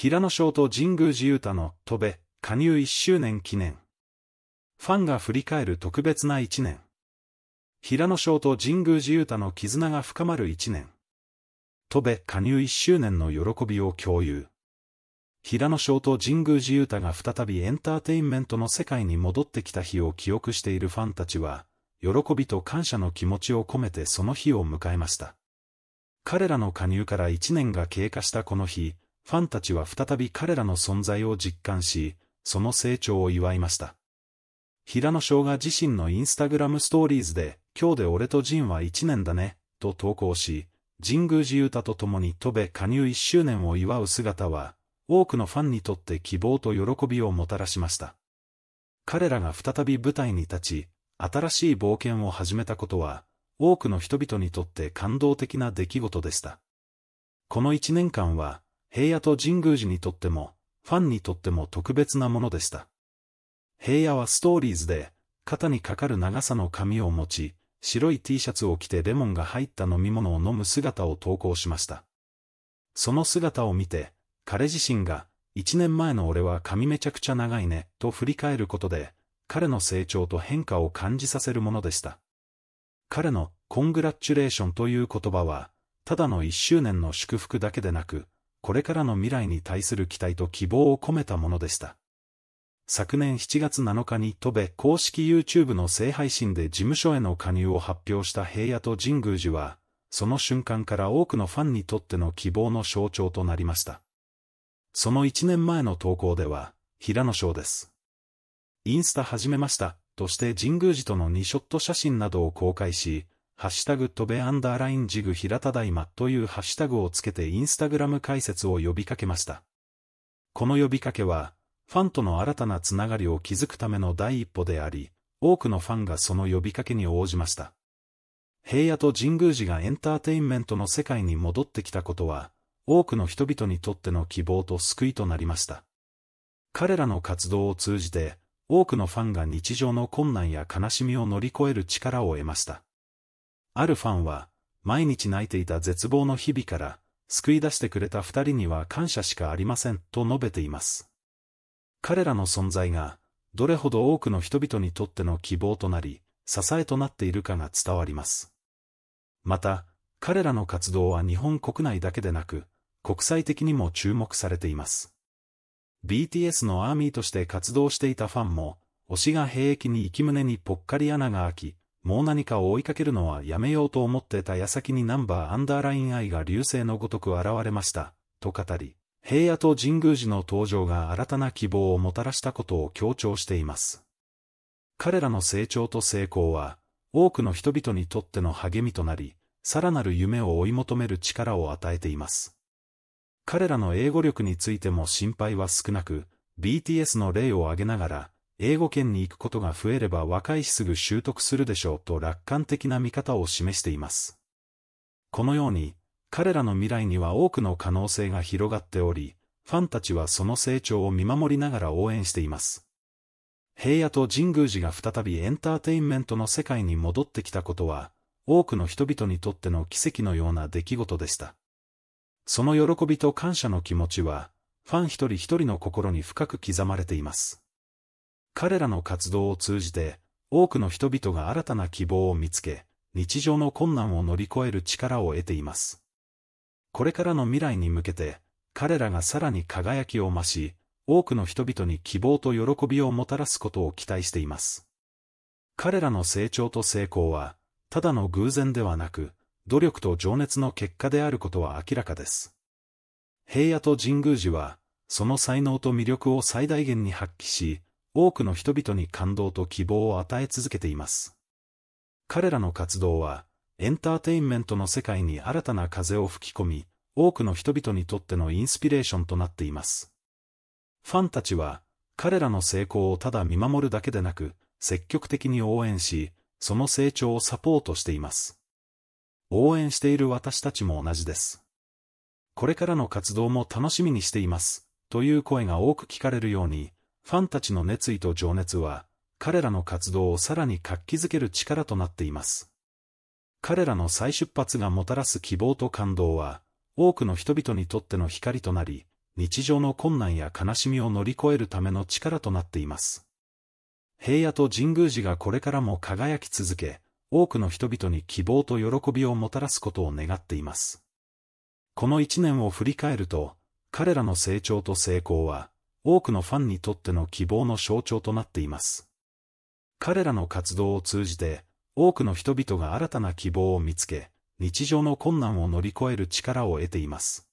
平野翔と神宮寺勇太の戸部加入1周年記念。ファンが振り返る特別な1年。平野翔と神宮寺勇太の絆が深まる1年。戸部加入1周年の喜びを共有。平野翔と神宮寺勇太が再びエンターテインメントの世界に戻ってきた日を記憶しているファンたちは、喜びと感謝の気持ちを込めてその日を迎えました。彼らの加入から1年が経過したこの日、ファンたちは再び彼らの存在を実感し、その成長を祝いました。平野翔が自身のインスタグラムストーリーズで、今日で俺とジンは1年だね、と投稿し、神宮寺歌と共に戸部加入1周年を祝う姿は、多くのファンにとって希望と喜びをもたらしました。彼らが再び舞台に立ち、新しい冒険を始めたことは、多くの人々にとって感動的な出来事でした。この1年間は、平野と神宮寺にとっても、ファンにとっても特別なものでした。平野はストーリーズで、肩にかかる長さの髪を持ち、白い T シャツを着てレモンが入った飲み物を飲む姿を投稿しました。その姿を見て、彼自身が、一年前の俺は髪めちゃくちゃ長いね、と振り返ることで、彼の成長と変化を感じさせるものでした。彼の、コングラッチュレーションという言葉は、ただの一周年の祝福だけでなく、これからの未来に対する期待と希望を込めたものでした。昨年7月7日に戸部公式 YouTube の正配信で事務所への加入を発表した平野と神宮寺は、その瞬間から多くのファンにとっての希望の象徴となりました。その1年前の投稿では、平野翔です。インスタ始めました、として神宮寺との2ショット写真などを公開し、ハッシュタグ飛べアンダーラインジグ平田大間というハッシュタグをつけてインスタグラム解説を呼びかけました。この呼びかけは、ファンとの新たなつながりを築くための第一歩であり、多くのファンがその呼びかけに応じました。平野と神宮寺がエンターテインメントの世界に戻ってきたことは、多くの人々にとっての希望と救いとなりました。彼らの活動を通じて、多くのファンが日常の困難や悲しみを乗り越える力を得ました。あるファンは、毎日泣いていた絶望の日々から、救い出してくれた二人には感謝しかありません、と述べています。彼らの存在が、どれほど多くの人々にとっての希望となり、支えとなっているかが伝わります。また、彼らの活動は日本国内だけでなく、国際的にも注目されています。BTS のアーミーとして活動していたファンも、推しが兵役に生き胸にぽっかり穴が開き、もう何かを追いかけるのはやめようと思ってた矢先にナンバーアンダーライン愛が流星のごとく現れました、と語り、平野と神宮寺の登場が新たな希望をもたらしたことを強調しています。彼らの成長と成功は、多くの人々にとっての励みとなり、さらなる夢を追い求める力を与えています。彼らの英語力についても心配は少なく、BTS の例を挙げながら、英語圏に行くことが増えれば若いしすぐ習得するでしょうと楽観的な見方を示しています。このように、彼らの未来には多くの可能性が広がっており、ファンたちはその成長を見守りながら応援しています。平野と神宮寺が再びエンターテインメントの世界に戻ってきたことは、多くの人々にとっての奇跡のような出来事でした。その喜びと感謝の気持ちは、ファン一人一人の心に深く刻まれています。彼らの活動を通じて、多くの人々が新たな希望を見つけ、日常の困難を乗り越える力を得ています。これからの未来に向けて、彼らがさらに輝きを増し、多くの人々に希望と喜びをもたらすことを期待しています。彼らの成長と成功は、ただの偶然ではなく、努力と情熱の結果であることは明らかです。平野と神宮寺は、その才能と魅力を最大限に発揮し、多くの人々に感動と希望を与え続けています。彼らの活動は、エンターテインメントの世界に新たな風を吹き込み、多くの人々にとってのインスピレーションとなっています。ファンたちは、彼らの成功をただ見守るだけでなく、積極的に応援し、その成長をサポートしています。応援している私たちも同じです。これからの活動も楽しみにしています、という声が多く聞かれるように、ファンたちの熱意と情熱は、彼らの活動をさらに活気づける力となっています。彼らの再出発がもたらす希望と感動は、多くの人々にとっての光となり、日常の困難や悲しみを乗り越えるための力となっています。平野と神宮寺がこれからも輝き続け、多くの人々に希望と喜びをもたらすことを願っています。この一年を振り返ると、彼らの成長と成功は、多くのファンにとっての希望の象徴となっています。彼らの活動を通じて、多くの人々が新たな希望を見つけ、日常の困難を乗り越える力を得ています。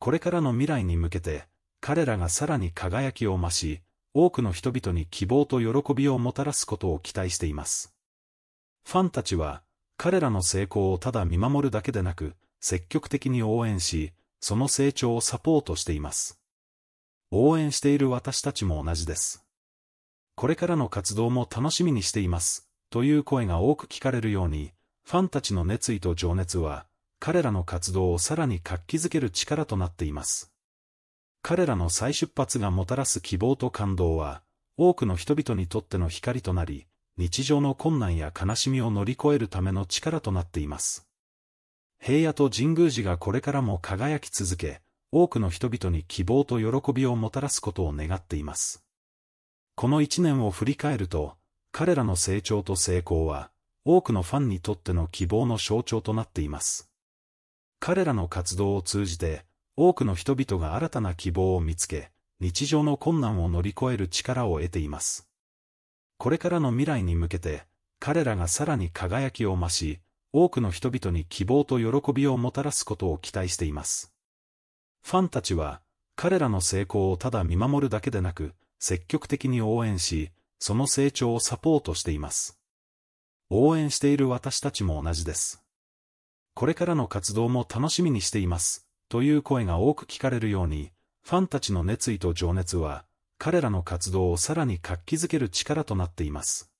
これからの未来に向けて、彼らがさらに輝きを増し、多くの人々に希望と喜びをもたらすことを期待しています。ファンたちは、彼らの成功をただ見守るだけでなく、積極的に応援し、その成長をサポートしています。応援している私たちも同じです。これからの活動も楽しみにしています、という声が多く聞かれるように、ファンたちの熱意と情熱は、彼らの活動をさらに活気づける力となっています。彼らの再出発がもたらす希望と感動は、多くの人々にとっての光となり、日常の困難や悲しみを乗り越えるための力となっています。平野と神宮寺がこれからも輝き続け、多くの人々に希望と喜びをもたらすことを願っています。この一年を振り返ると、彼らの成長と成功は、多くのファンにとっての希望の象徴となっています。彼らの活動を通じて、多くの人々が新たな希望を見つけ、日常の困難を乗り越える力を得ています。これからの未来に向けて、彼らがさらに輝きを増し、多くの人々に希望と喜びをもたらすことを期待しています。ファンたちは、彼らの成功をただ見守るだけでなく、積極的に応援し、その成長をサポートしています。応援している私たちも同じです。これからの活動も楽しみにしています、という声が多く聞かれるように、ファンたちの熱意と情熱は、彼らの活動をさらに活気づける力となっています。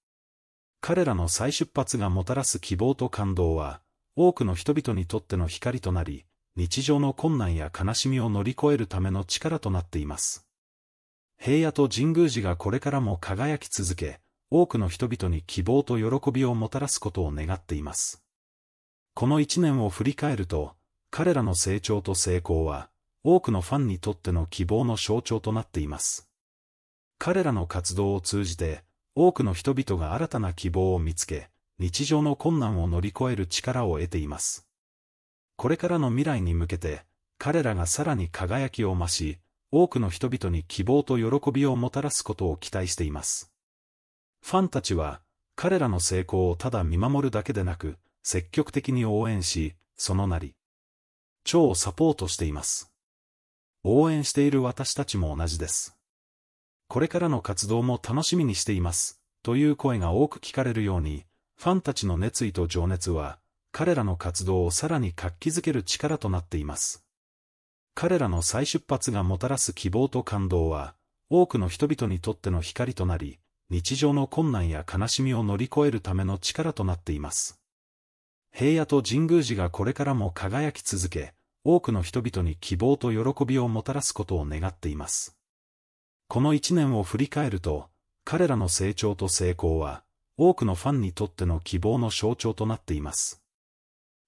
彼らの再出発がもたらす希望と感動は、多くの人々にとっての光となり、日常の困難や悲しみを乗り越えるための力となっています。平野と神宮寺がこれからも輝き続け、多くの人々に希望と喜びをもたらすことを願っています。この一年を振り返ると、彼らの成長と成功は、多くのファンにとっての希望の象徴となっています。彼らの活動を通じて、多くの人々が新たな希望を見つけ、日常の困難を乗り越える力を得ています。これからの未来に向けて、彼らがさらに輝きを増し、多くの人々に希望と喜びをもたらすことを期待しています。ファンたちは、彼らの成功をただ見守るだけでなく、積極的に応援し、そのなり、超サポートしています。応援している私たちも同じです。これからの活動も楽しみにしています、という声が多く聞かれるように、ファンたちの熱意と情熱は、彼らの活動をさらに活気づける力となっています。彼らの再出発がもたらす希望と感動は、多くの人々にとっての光となり、日常の困難や悲しみを乗り越えるための力となっています。平野と神宮寺がこれからも輝き続け、多くの人々に希望と喜びをもたらすことを願っています。この一年を振り返ると、彼らの成長と成功は、多くのファンにとっての希望の象徴となっています。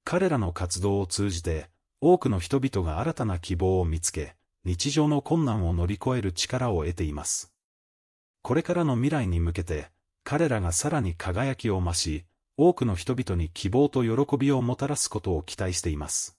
彼らの活動を通じて、多くの人々が新たな希望を見つけ、日常の困難を乗り越える力を得ています。これからの未来に向けて、彼らがさらに輝きを増し、多くの人々に希望と喜びをもたらすことを期待しています。